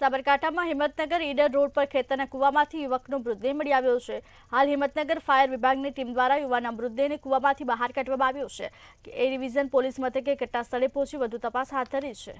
સાબરકાંઠામાં હિંમતનગર ઈડર રોડ પર ખેતરના કૂવામાંથી યુવકનો મૃતદેહ મળી આવ્યો છે હાલ હિંમતનગર ફાયર વિભાગની ટીમ દ્વારા યુવાના મૃતદેહને કૂવામાંથી બહાર કાઢવામાં આવ્યો છે એ ડિવિઝન પોલીસ મથકે સ્થળે પહોંચી વધુ તપાસ હાથ ધરી છે